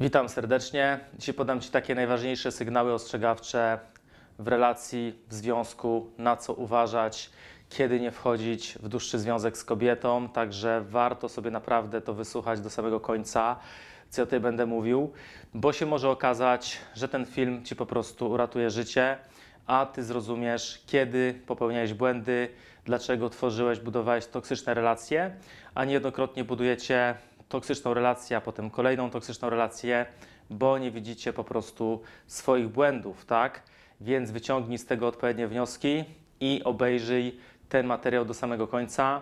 Witam serdecznie. Dzisiaj podam Ci takie najważniejsze sygnały ostrzegawcze w relacji, w związku, na co uważać, kiedy nie wchodzić w dłuższy związek z kobietą. Także warto sobie naprawdę to wysłuchać do samego końca, co ja tutaj będę mówił, bo się może okazać, że ten film Ci po prostu uratuje życie, a Ty zrozumiesz, kiedy popełniałeś błędy, dlaczego tworzyłeś, budowałeś toksyczne relacje, a niejednokrotnie budujecie toksyczną relację, a potem kolejną toksyczną relację, bo nie widzicie po prostu swoich błędów, tak? Więc wyciągnij z tego odpowiednie wnioski i obejrzyj ten materiał do samego końca.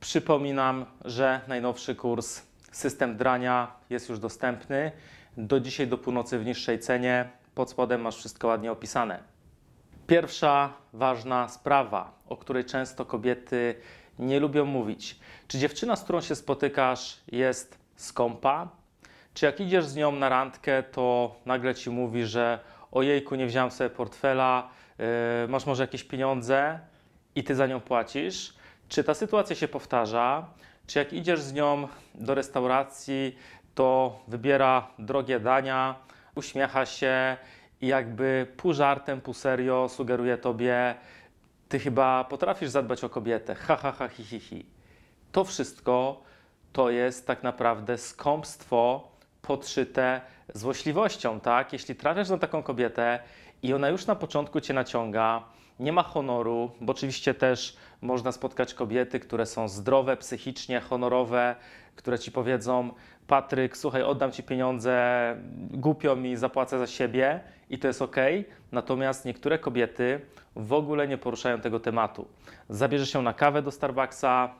Przypominam, że najnowszy kurs System Drania jest już dostępny. Do dzisiaj, do północy w niższej cenie. Pod spodem masz wszystko ładnie opisane. Pierwsza ważna sprawa, o której często kobiety nie lubią mówić. Czy dziewczyna, z którą się spotykasz, jest skąpa? Czy jak idziesz z nią na randkę, to nagle ci mówi, że ojejku, nie wziąłem sobie portfela, yy, masz może jakieś pieniądze i ty za nią płacisz? Czy ta sytuacja się powtarza? Czy jak idziesz z nią do restauracji, to wybiera drogie dania, uśmiecha się i jakby pół żartem, pół serio sugeruje tobie, ty chyba potrafisz zadbać o kobietę, ha, ha, ha, hi, hi, hi. To wszystko to jest tak naprawdę skąpstwo podszyte złośliwością, tak? Jeśli trafiasz na taką kobietę i ona już na początku cię naciąga, nie ma honoru, bo oczywiście też można spotkać kobiety, które są zdrowe psychicznie, honorowe, które ci powiedzą: Patryk, słuchaj, oddam ci pieniądze, głupio mi, zapłacę za siebie i to jest ok. Natomiast niektóre kobiety w ogóle nie poruszają tego tematu. Zabierze się na kawę do Starbucksa,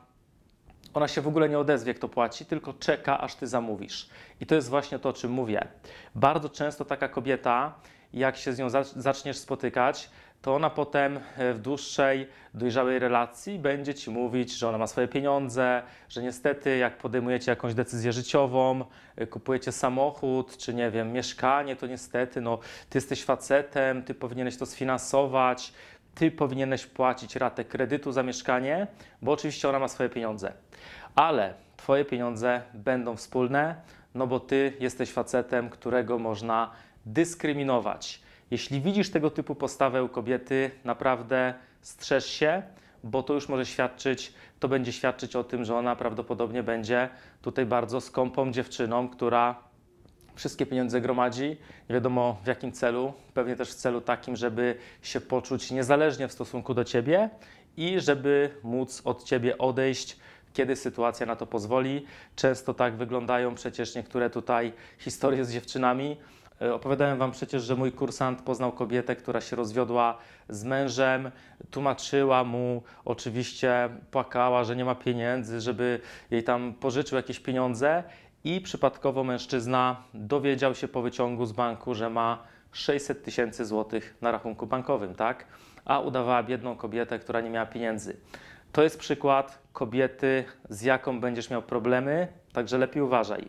ona się w ogóle nie odezwie, kto płaci, tylko czeka, aż ty zamówisz. I to jest właśnie to, o czym mówię. Bardzo często taka kobieta, jak się z nią zaczniesz spotykać, to ona potem e, w dłuższej, dojrzałej relacji będzie ci mówić, że ona ma swoje pieniądze, że niestety jak podejmujecie jakąś decyzję życiową, e, kupujecie samochód czy nie wiem, mieszkanie, to niestety no, ty jesteś facetem, ty powinieneś to sfinansować, ty powinieneś płacić ratę kredytu za mieszkanie, bo oczywiście ona ma swoje pieniądze. Ale twoje pieniądze będą wspólne, no bo ty jesteś facetem, którego można dyskryminować. Jeśli widzisz tego typu postawę u kobiety, naprawdę strzeż się, bo to już może świadczyć, to będzie świadczyć o tym, że ona prawdopodobnie będzie tutaj bardzo skąpą dziewczyną, która wszystkie pieniądze gromadzi, nie wiadomo w jakim celu, pewnie też w celu takim, żeby się poczuć niezależnie w stosunku do ciebie i żeby móc od ciebie odejść kiedy sytuacja na to pozwoli. Często tak wyglądają przecież niektóre tutaj historie z dziewczynami, E, opowiadałem wam przecież, że mój kursant poznał kobietę, która się rozwiodła z mężem, tłumaczyła mu, oczywiście płakała, że nie ma pieniędzy, żeby jej tam pożyczył jakieś pieniądze i przypadkowo mężczyzna dowiedział się po wyciągu z banku, że ma 600 tysięcy złotych na rachunku bankowym, tak? A udawała biedną kobietę, która nie miała pieniędzy. To jest przykład kobiety, z jaką będziesz miał problemy, także lepiej uważaj.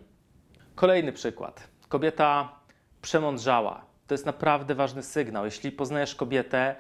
Kolejny przykład. Kobieta przemądrzała. To jest naprawdę ważny sygnał. Jeśli poznajesz kobietę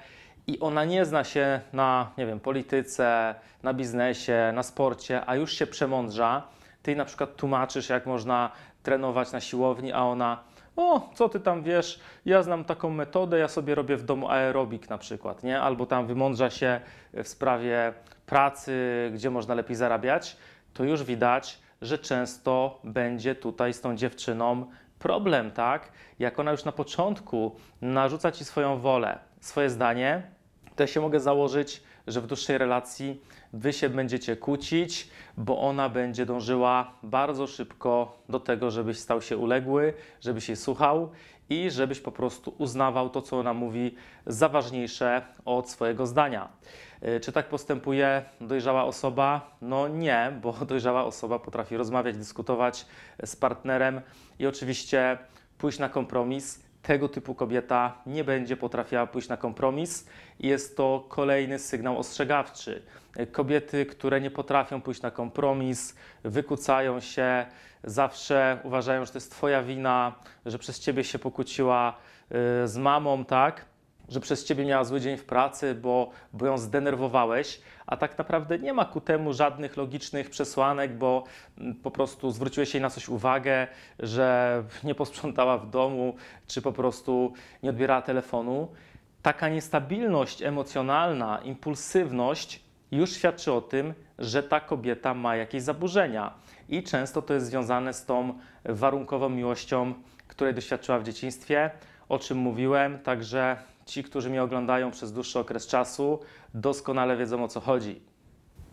i ona nie zna się na, nie wiem, polityce, na biznesie, na sporcie, a już się przemądrza, ty na przykład tłumaczysz, jak można trenować na siłowni, a ona o, co ty tam wiesz, ja znam taką metodę, ja sobie robię w domu aerobik na przykład, nie? Albo tam wymądrza się w sprawie pracy, gdzie można lepiej zarabiać, to już widać, że często będzie tutaj z tą dziewczyną problem, tak, jak ona już na początku narzuca ci swoją wolę, swoje zdanie, to ja się mogę założyć, że w dłuższej relacji wy się będziecie kłócić, bo ona będzie dążyła bardzo szybko do tego, żebyś stał się uległy, żebyś jej słuchał i żebyś po prostu uznawał to, co ona mówi, za ważniejsze od swojego zdania. E, czy tak postępuje dojrzała osoba? No nie, bo dojrzała osoba potrafi rozmawiać, dyskutować z partnerem i oczywiście pójść na kompromis tego typu kobieta nie będzie potrafiła pójść na kompromis. Jest to kolejny sygnał ostrzegawczy. Kobiety, które nie potrafią pójść na kompromis, wykucają się, zawsze uważają, że to jest Twoja wina, że przez Ciebie się pokłóciła y, z mamą, tak? że przez ciebie miała zły dzień w pracy, bo, bo ją zdenerwowałeś, a tak naprawdę nie ma ku temu żadnych logicznych przesłanek, bo mm, po prostu zwróciłeś jej na coś uwagę, że nie posprzątała w domu, czy po prostu nie odbierała telefonu. Taka niestabilność emocjonalna, impulsywność już świadczy o tym, że ta kobieta ma jakieś zaburzenia. I często to jest związane z tą warunkową miłością, której doświadczyła w dzieciństwie, o czym mówiłem, także Ci, którzy mnie oglądają przez dłuższy okres czasu, doskonale wiedzą o co chodzi.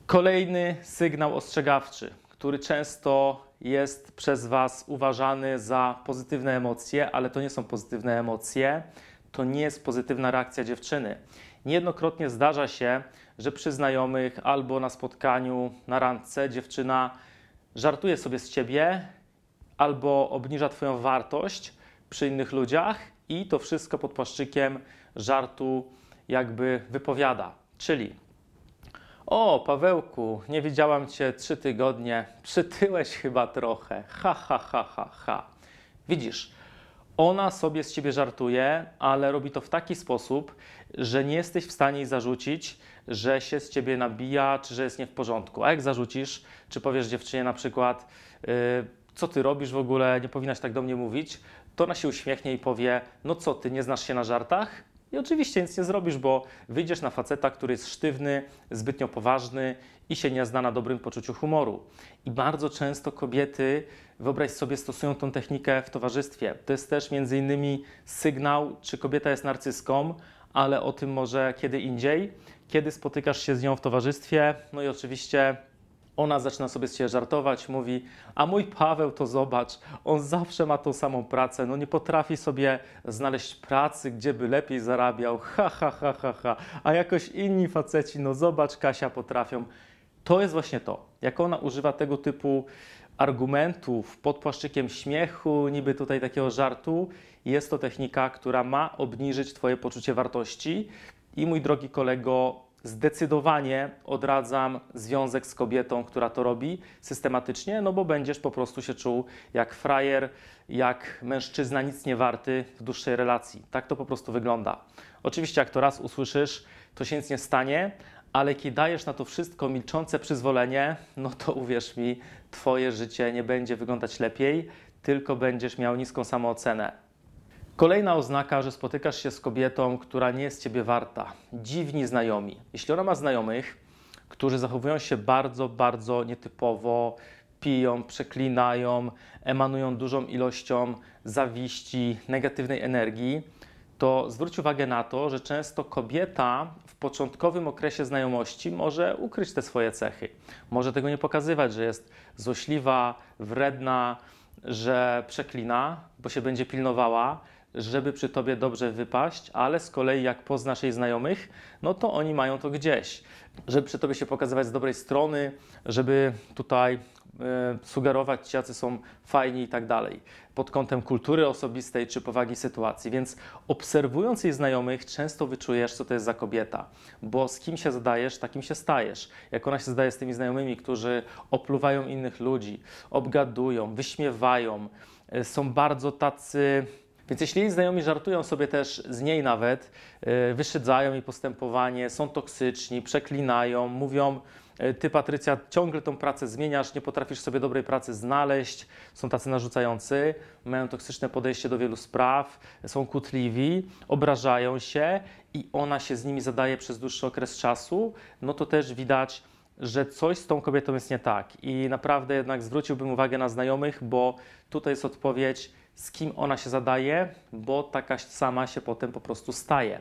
Kolejny sygnał ostrzegawczy, który często jest przez Was uważany za pozytywne emocje, ale to nie są pozytywne emocje, to nie jest pozytywna reakcja dziewczyny. Niejednokrotnie zdarza się, że przy znajomych albo na spotkaniu, na randce dziewczyna żartuje sobie z ciebie albo obniża Twoją wartość przy innych ludziach i to wszystko pod płaszczykiem żartu jakby wypowiada. Czyli o, Pawełku, nie widziałam cię trzy tygodnie, przytyłeś chyba trochę. Ha, ha, ha, ha, ha. Widzisz, ona sobie z ciebie żartuje, ale robi to w taki sposób, że nie jesteś w stanie jej zarzucić, że się z ciebie nabija, czy że jest nie w porządku. A jak zarzucisz, czy powiesz dziewczynie na przykład, yy, co ty robisz w ogóle, nie powinnaś tak do mnie mówić, to ona się uśmiechnie i powie: No co, ty nie znasz się na żartach? I oczywiście nic nie zrobisz, bo wyjdziesz na faceta, który jest sztywny, zbytnio poważny i się nie zna na dobrym poczuciu humoru. I bardzo często kobiety, wyobraź sobie, stosują tą technikę w towarzystwie. To jest też między innymi sygnał, czy kobieta jest narcyską, ale o tym może kiedy indziej, kiedy spotykasz się z nią w towarzystwie. No i oczywiście ona zaczyna sobie z siebie żartować, mówi: A mój Paweł to zobacz, on zawsze ma tą samą pracę, no nie potrafi sobie znaleźć pracy, gdzie by lepiej zarabiał. Ha, ha, ha, ha, ha. A jakoś inni faceci, no zobacz, Kasia potrafią. To jest właśnie to, jak ona używa tego typu argumentów pod płaszczykiem śmiechu, niby tutaj takiego żartu. Jest to technika, która ma obniżyć Twoje poczucie wartości. I mój drogi kolego, zdecydowanie odradzam związek z kobietą, która to robi systematycznie, no bo będziesz po prostu się czuł jak frajer, jak mężczyzna nic nie warty w dłuższej relacji. Tak to po prostu wygląda. Oczywiście, jak to raz usłyszysz, to się nic nie stanie, ale kiedy dajesz na to wszystko milczące przyzwolenie, no to uwierz mi, twoje życie nie będzie wyglądać lepiej, tylko będziesz miał niską samoocenę. Kolejna oznaka, że spotykasz się z kobietą, która nie jest ciebie warta. Dziwni znajomi. Jeśli ona ma znajomych, którzy zachowują się bardzo, bardzo nietypowo, piją, przeklinają, emanują dużą ilością zawiści, negatywnej energii, to zwróć uwagę na to, że często kobieta w początkowym okresie znajomości może ukryć te swoje cechy. Może tego nie pokazywać, że jest złośliwa, wredna, że przeklina, bo się będzie pilnowała, żeby przy tobie dobrze wypaść, ale z kolei jak poznasz jej znajomych, no to oni mają to gdzieś. Żeby przy tobie się pokazywać z dobrej strony, żeby tutaj e, sugerować ci, jacy są fajni i tak dalej, pod kątem kultury osobistej czy powagi sytuacji. Więc obserwując jej znajomych, często wyczujesz, co to jest za kobieta, bo z kim się zdajesz, takim się stajesz. Jak ona się zdaje z tymi znajomymi, którzy opluwają innych ludzi, obgadują, wyśmiewają, e, są bardzo tacy więc jeśli znajomi żartują sobie też z niej nawet, e, wyszydzają jej postępowanie, są toksyczni, przeklinają, mówią e, ty Patrycja ciągle tą pracę zmieniasz, nie potrafisz sobie dobrej pracy znaleźć, są tacy narzucający, mają toksyczne podejście do wielu spraw, są kutliwi, obrażają się i ona się z nimi zadaje przez dłuższy okres czasu, no to też widać, że coś z tą kobietą jest nie tak i naprawdę jednak zwróciłbym uwagę na znajomych, bo tutaj jest odpowiedź, z kim ona się zadaje, bo taka sama się potem po prostu staje.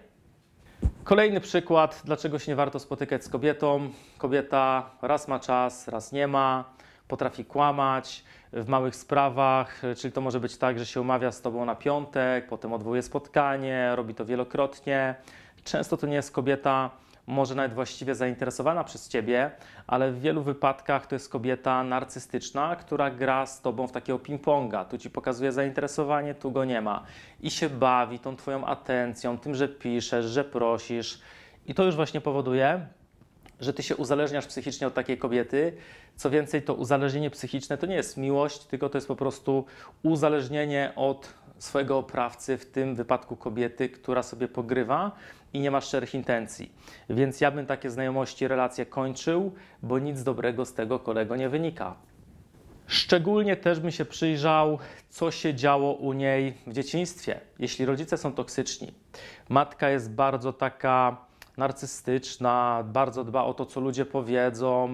Kolejny przykład, dlaczego się nie warto spotykać z kobietą. Kobieta raz ma czas, raz nie ma, potrafi kłamać w małych sprawach, czyli to może być tak, że się umawia z tobą na piątek, potem odwołuje spotkanie, robi to wielokrotnie. Często to nie jest kobieta, może nawet właściwie zainteresowana przez ciebie, ale w wielu wypadkach to jest kobieta narcystyczna, która gra z tobą w takiego ping-ponga. Tu ci pokazuje zainteresowanie, tu go nie ma. I się bawi tą twoją atencją, tym, że piszesz, że prosisz. I to już właśnie powoduje, że ty się uzależniasz psychicznie od takiej kobiety. Co więcej, to uzależnienie psychiczne to nie jest miłość, tylko to jest po prostu uzależnienie od swojego oprawcy, w tym wypadku kobiety, która sobie pogrywa i nie ma szczerych intencji. Więc ja bym takie znajomości, relacje kończył, bo nic dobrego z tego kolego nie wynika. Szczególnie też bym się przyjrzał, co się działo u niej w dzieciństwie, jeśli rodzice są toksyczni. Matka jest bardzo taka narcystyczna, bardzo dba o to, co ludzie powiedzą.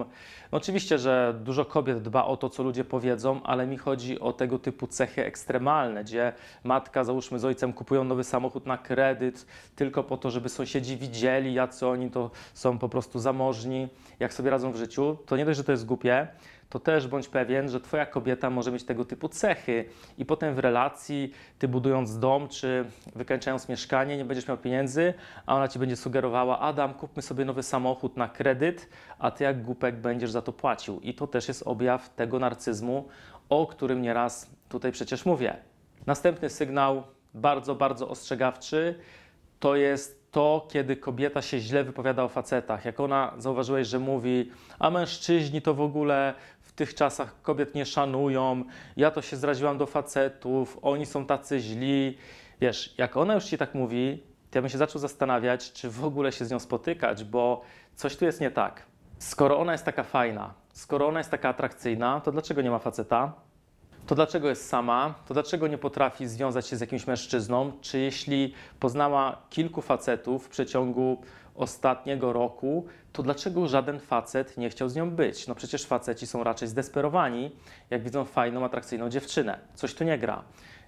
No oczywiście, że dużo kobiet dba o to, co ludzie powiedzą, ale mi chodzi o tego typu cechy ekstremalne, gdzie matka, załóżmy, z ojcem kupują nowy samochód na kredyt tylko po to, żeby sąsiedzi widzieli, jacy oni to są po prostu zamożni, jak sobie radzą w życiu. To nie dość, że to jest głupie, to też bądź pewien, że Twoja kobieta może mieć tego typu cechy i potem w relacji, Ty budując dom czy wykańczając mieszkanie, nie będziesz miał pieniędzy, a ona Ci będzie sugerowała, Adam, kupmy sobie nowy samochód na kredyt, a Ty jak głupek będziesz za to płacił. I to też jest objaw tego narcyzmu, o którym nieraz tutaj przecież mówię. Następny sygnał, bardzo, bardzo ostrzegawczy, to jest to, kiedy kobieta się źle wypowiada o facetach. Jak ona zauważyłeś, że mówi, a mężczyźni to w ogóle tych czasach kobiet nie szanują, ja to się zraziłam do facetów, oni są tacy źli. Wiesz, jak ona już ci tak mówi, to ja bym się zaczął zastanawiać, czy w ogóle się z nią spotykać, bo coś tu jest nie tak. Skoro ona jest taka fajna, skoro ona jest taka atrakcyjna, to dlaczego nie ma faceta? To dlaczego jest sama? To dlaczego nie potrafi związać się z jakimś mężczyzną? Czy jeśli poznała kilku facetów w przeciągu ostatniego roku, to dlaczego żaden facet nie chciał z nią być? No przecież faceci są raczej zdesperowani, jak widzą fajną, atrakcyjną dziewczynę. Coś tu nie gra.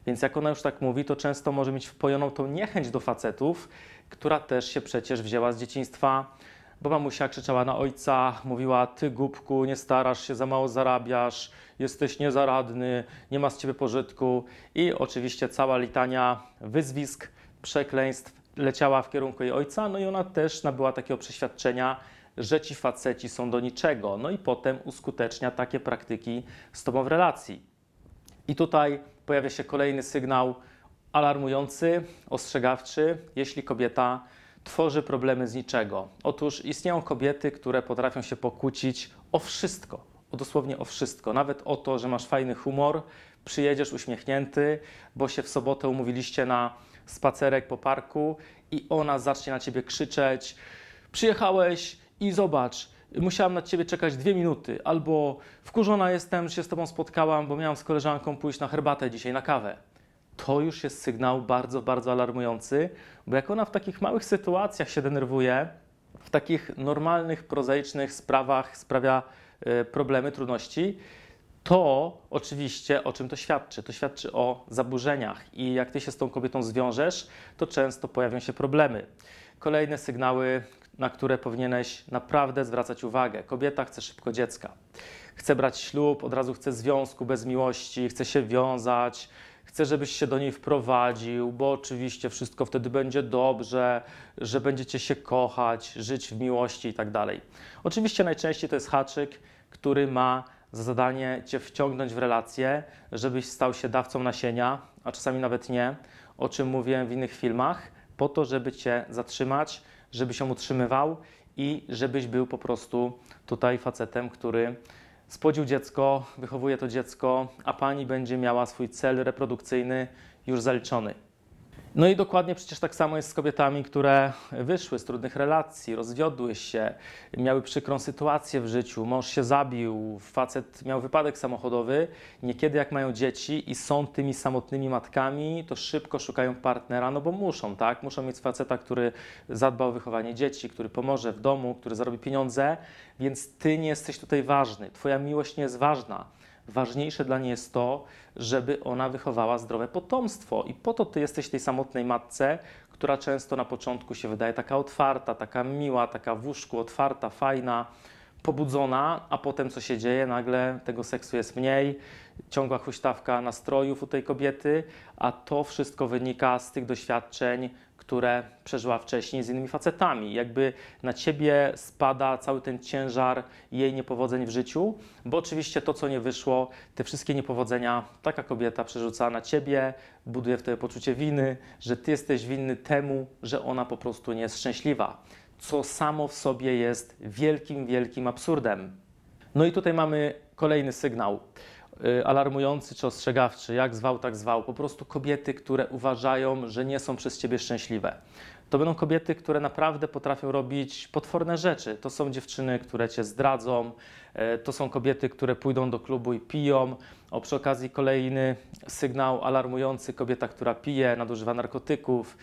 Więc jak ona już tak mówi, to często może mieć wpojoną tą niechęć do facetów, która też się przecież wzięła z dzieciństwa, bo mamusia krzyczała na ojca, mówiła ty głupku, nie starasz się, za mało zarabiasz, jesteś niezaradny, nie ma z ciebie pożytku i oczywiście cała litania wyzwisk, przekleństw, leciała w kierunku jej ojca, no i ona też nabyła takiego przeświadczenia, że ci faceci są do niczego, no i potem uskutecznia takie praktyki z tobą w relacji. I tutaj pojawia się kolejny sygnał alarmujący, ostrzegawczy, jeśli kobieta tworzy problemy z niczego. Otóż istnieją kobiety, które potrafią się pokłócić o wszystko, o dosłownie o wszystko, nawet o to, że masz fajny humor, przyjedziesz uśmiechnięty, bo się w sobotę umówiliście na spacerek po parku i ona zacznie na ciebie krzyczeć: Przyjechałeś i zobacz, musiałam na ciebie czekać dwie minuty, albo wkurzona jestem, że się z tobą spotkałam, bo miałam z koleżanką pójść na herbatę dzisiaj, na kawę. To już jest sygnał bardzo, bardzo alarmujący, bo jak ona w takich małych sytuacjach się denerwuje, w takich normalnych, prozaicznych sprawach sprawia e, problemy, trudności, to oczywiście o czym to świadczy? To świadczy o zaburzeniach i jak ty się z tą kobietą zwiążesz, to często pojawią się problemy. Kolejne sygnały, na które powinieneś naprawdę zwracać uwagę. Kobieta chce szybko dziecka, chce brać ślub, od razu chce związku bez miłości, chce się wiązać, chce, żebyś się do niej wprowadził, bo oczywiście wszystko wtedy będzie dobrze, że będziecie się kochać, żyć w miłości i tak dalej. Oczywiście najczęściej to jest haczyk, który ma za zadanie Cię wciągnąć w relację, żebyś stał się dawcą nasienia, a czasami nawet nie, o czym mówiłem w innych filmach, po to, żeby Cię zatrzymać, żebyś się utrzymywał i żebyś był po prostu tutaj facetem, który spodził dziecko, wychowuje to dziecko, a pani będzie miała swój cel reprodukcyjny już zaliczony. No i dokładnie przecież tak samo jest z kobietami, które wyszły z trudnych relacji, rozwiodły się, miały przykrą sytuację w życiu, mąż się zabił, facet miał wypadek samochodowy. Niekiedy jak mają dzieci i są tymi samotnymi matkami, to szybko szukają partnera, no bo muszą, tak? Muszą mieć faceta, który zadba o wychowanie dzieci, który pomoże w domu, który zarobi pieniądze, więc ty nie jesteś tutaj ważny, twoja miłość nie jest ważna Ważniejsze dla niej jest to, żeby ona wychowała zdrowe potomstwo. I po to ty jesteś tej samotnej matce, która często na początku się wydaje taka otwarta, taka miła, taka w łóżku otwarta, fajna, pobudzona, a potem co się dzieje? Nagle tego seksu jest mniej, ciągła huśtawka nastrojów u tej kobiety, a to wszystko wynika z tych doświadczeń które przeżyła wcześniej z innymi facetami. Jakby na ciebie spada cały ten ciężar jej niepowodzeń w życiu, bo oczywiście to, co nie wyszło, te wszystkie niepowodzenia taka kobieta przerzuca na ciebie, buduje w tobie poczucie winy, że ty jesteś winny temu, że ona po prostu nie jest szczęśliwa. Co samo w sobie jest wielkim, wielkim absurdem. No i tutaj mamy kolejny sygnał. Y, alarmujący czy ostrzegawczy, jak zwał, tak zwał. Po prostu kobiety, które uważają, że nie są przez ciebie szczęśliwe. To będą kobiety, które naprawdę potrafią robić potworne rzeczy. To są dziewczyny, które cię zdradzą, y, to są kobiety, które pójdą do klubu i piją. O przy okazji kolejny sygnał alarmujący kobieta, która pije, nadużywa narkotyków,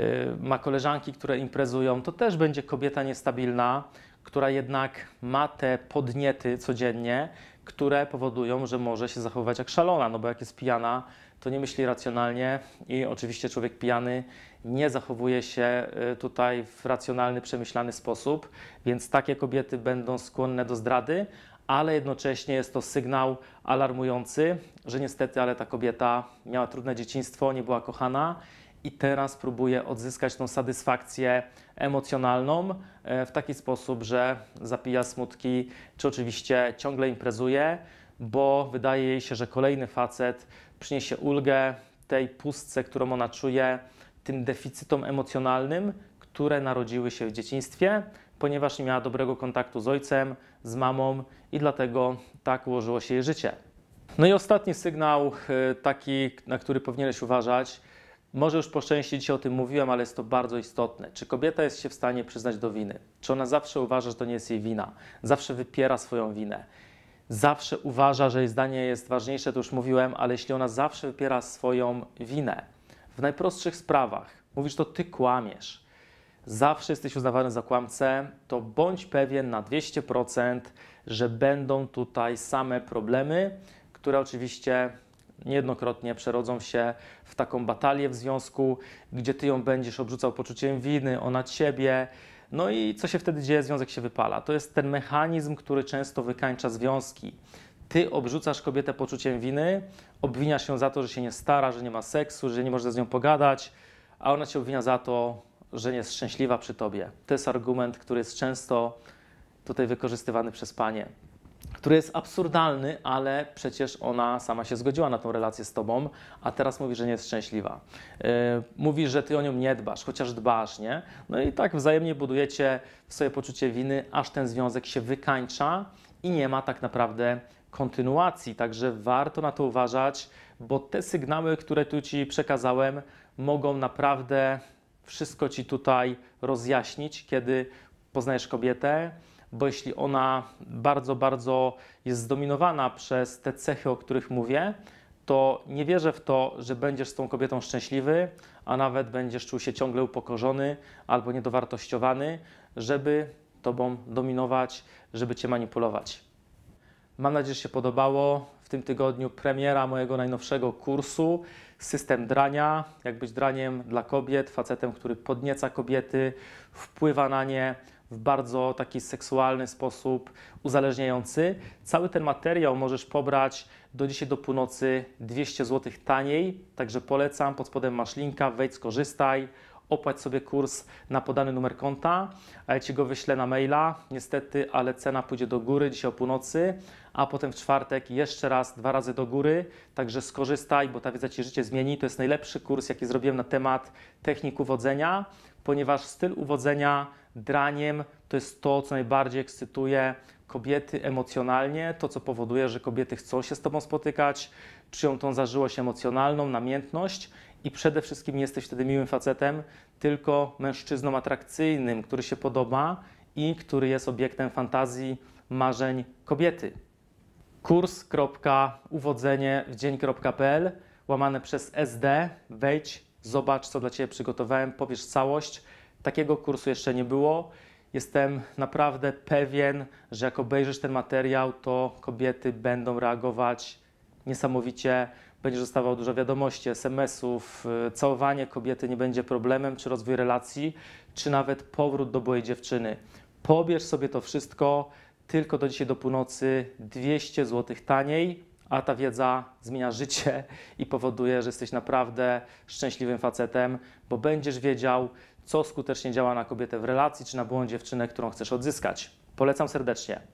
y, ma koleżanki, które imprezują. To też będzie kobieta niestabilna, która jednak ma te podniety codziennie które powodują, że może się zachowywać jak szalona, no bo jak jest pijana, to nie myśli racjonalnie i oczywiście człowiek pijany nie zachowuje się y, tutaj w racjonalny, przemyślany sposób, więc takie kobiety będą skłonne do zdrady, ale jednocześnie jest to sygnał alarmujący, że niestety, ale ta kobieta miała trudne dzieciństwo, nie była kochana i teraz próbuję odzyskać tą satysfakcję emocjonalną e, w taki sposób, że zapija smutki, czy oczywiście ciągle imprezuje, bo wydaje jej się, że kolejny facet przyniesie ulgę tej pustce, którą ona czuje, tym deficytom emocjonalnym, które narodziły się w dzieciństwie, ponieważ nie miała dobrego kontaktu z ojcem, z mamą i dlatego tak ułożyło się jej życie. No i ostatni sygnał, e, taki, na który powinieneś uważać, może już po szczęście dzisiaj o tym mówiłem, ale jest to bardzo istotne. Czy kobieta jest się w stanie przyznać do winy? Czy ona zawsze uważa, że to nie jest jej wina? Zawsze wypiera swoją winę. Zawsze uważa, że jej zdanie jest ważniejsze, to już mówiłem, ale jeśli ona zawsze wypiera swoją winę w najprostszych sprawach, mówisz to ty kłamiesz, zawsze jesteś uznawany za kłamcę, to bądź pewien na 200%, że będą tutaj same problemy, które oczywiście niejednokrotnie przerodzą się w taką batalię w związku, gdzie ty ją będziesz obrzucał poczuciem winy, ona ciebie. No i co się wtedy dzieje? Związek się wypala. To jest ten mechanizm, który często wykańcza związki. Ty obrzucasz kobietę poczuciem winy, obwiniasz ją za to, że się nie stara, że nie ma seksu, że nie może z nią pogadać, a ona cię obwinia za to, że nie jest szczęśliwa przy tobie. To jest argument, który jest często tutaj wykorzystywany przez panie który jest absurdalny, ale przecież ona sama się zgodziła na tą relację z tobą, a teraz mówi, że nie jest szczęśliwa. Y, mówi, że ty o nią nie dbasz, chociaż dbasz, nie? No i tak wzajemnie budujecie swoje poczucie winy, aż ten związek się wykańcza i nie ma tak naprawdę kontynuacji. Także warto na to uważać, bo te sygnały, które tu ci przekazałem, mogą naprawdę wszystko ci tutaj rozjaśnić, kiedy poznajesz kobietę, bo jeśli ona bardzo, bardzo jest zdominowana przez te cechy, o których mówię, to nie wierzę w to, że będziesz z tą kobietą szczęśliwy, a nawet będziesz czuł się ciągle upokorzony albo niedowartościowany, żeby tobą dominować, żeby cię manipulować. Mam nadzieję, że się podobało. W tym tygodniu premiera mojego najnowszego kursu System drania, jak być draniem dla kobiet, facetem, który podnieca kobiety, wpływa na nie, w bardzo taki seksualny sposób uzależniający. Cały ten materiał możesz pobrać do dzisiaj do północy 200 zł taniej, także polecam, pod spodem masz linka, wejdź skorzystaj opłać sobie kurs na podany numer konta, a ja Ci go wyślę na maila. Niestety, ale cena pójdzie do góry dzisiaj o północy, a potem w czwartek jeszcze raz, dwa razy do góry. Także skorzystaj, bo ta wiedza Ci życie zmieni. To jest najlepszy kurs, jaki zrobiłem na temat technik uwodzenia, ponieważ styl uwodzenia Draniem to jest to, co najbardziej ekscytuje kobiety emocjonalnie, to co powoduje, że kobiety chcą się z Tobą spotykać, czują tą zażyłość emocjonalną, namiętność i przede wszystkim nie jesteś wtedy miłym facetem, tylko mężczyzną atrakcyjnym, który się podoba i który jest obiektem fantazji, marzeń kobiety. w dzień.pl łamane przez SD. Wejdź, zobacz, co dla Ciebie przygotowałem, powiesz całość. Takiego kursu jeszcze nie było. Jestem naprawdę pewien, że jak obejrzysz ten materiał, to kobiety będą reagować niesamowicie. Będziesz dostawał dużo wiadomości, SMS-ów, y, całowanie kobiety nie będzie problemem, czy rozwój relacji, czy nawet powrót do byłej dziewczyny. Pobierz sobie to wszystko tylko do dzisiaj do północy 200 zł taniej, a ta wiedza zmienia życie i powoduje, że jesteś naprawdę szczęśliwym facetem, bo będziesz wiedział, co skutecznie działa na kobietę w relacji czy na byłą dziewczynę, którą chcesz odzyskać. Polecam serdecznie.